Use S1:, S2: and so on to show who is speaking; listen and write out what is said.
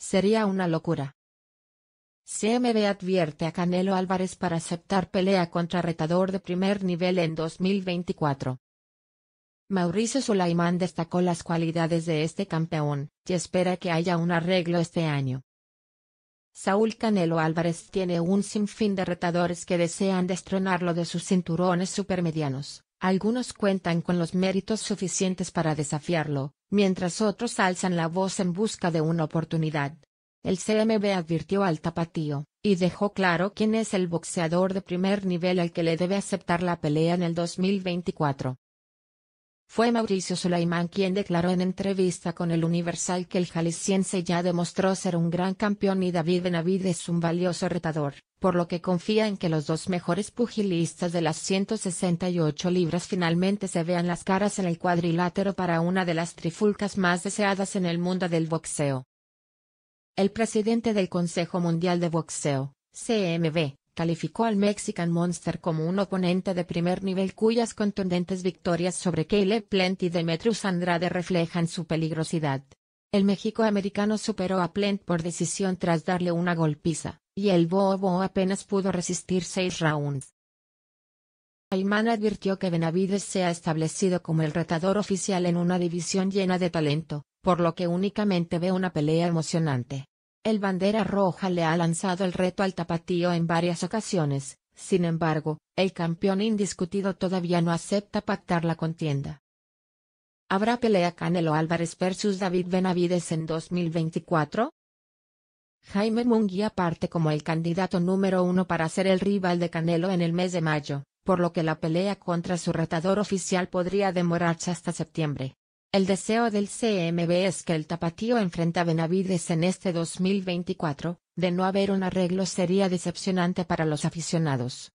S1: Sería una locura. CMB advierte a Canelo Álvarez para aceptar pelea contra retador de primer nivel en 2024. Mauricio Sulaimán destacó las cualidades de este campeón, y espera que haya un arreglo este año. Saúl Canelo Álvarez tiene un sinfín de retadores que desean destronarlo de sus cinturones supermedianos. Algunos cuentan con los méritos suficientes para desafiarlo, mientras otros alzan la voz en busca de una oportunidad. El CMB advirtió al tapatío, y dejó claro quién es el boxeador de primer nivel al que le debe aceptar la pelea en el 2024. Fue Mauricio Sulaimán quien declaró en entrevista con el Universal que el jalisciense ya demostró ser un gran campeón y David Benavides un valioso retador, por lo que confía en que los dos mejores pugilistas de las 168 libras finalmente se vean las caras en el cuadrilátero para una de las trifulcas más deseadas en el mundo del boxeo. El presidente del Consejo Mundial de Boxeo, CMB, calificó al Mexican Monster como un oponente de primer nivel cuyas contundentes victorias sobre Caleb Plant y Demetrius Andrade reflejan su peligrosidad. El México-americano superó a Plant por decisión tras darle una golpiza, y el Bobo apenas pudo resistir seis rounds. Ayman advirtió que Benavides se ha establecido como el retador oficial en una división llena de talento, por lo que únicamente ve una pelea emocionante. El bandera roja le ha lanzado el reto al tapatío en varias ocasiones, sin embargo, el campeón indiscutido todavía no acepta pactar la contienda. ¿Habrá pelea Canelo Álvarez versus David Benavides en 2024? Jaime Munguía parte como el candidato número uno para ser el rival de Canelo en el mes de mayo, por lo que la pelea contra su retador oficial podría demorarse hasta septiembre. El deseo del CMB es que el tapatío enfrenta a Benavides en este 2024, de no haber un arreglo sería decepcionante para los aficionados.